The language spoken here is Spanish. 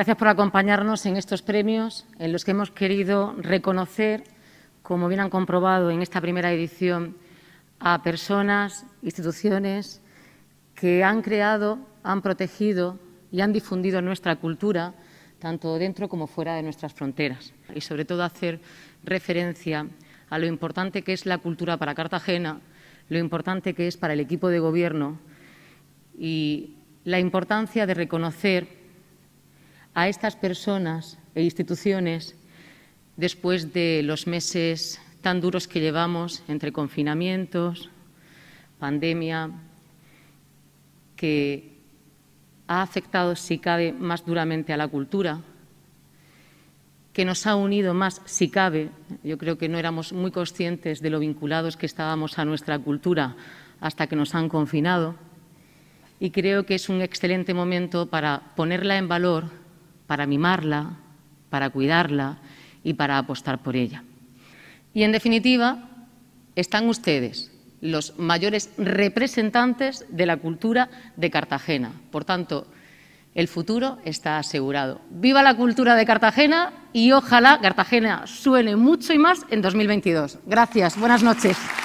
Gracias por acompañarnos en estos premios en los que hemos querido reconocer, como bien han comprobado en esta primera edición, a personas, instituciones que han creado, han protegido y han difundido nuestra cultura, tanto dentro como fuera de nuestras fronteras. Y sobre todo hacer referencia a lo importante que es la cultura para Cartagena, lo importante que es para el equipo de gobierno y la importancia de reconocer a estas personas e instituciones después de los meses tan duros que llevamos entre confinamientos, pandemia, que ha afectado, si cabe, más duramente a la cultura, que nos ha unido más, si cabe. Yo creo que no éramos muy conscientes de lo vinculados que estábamos a nuestra cultura hasta que nos han confinado. Y creo que es un excelente momento para ponerla en valor para mimarla, para cuidarla y para apostar por ella. Y en definitiva, están ustedes, los mayores representantes de la cultura de Cartagena. Por tanto, el futuro está asegurado. ¡Viva la cultura de Cartagena! Y ojalá Cartagena suene mucho y más en 2022. Gracias. Buenas noches.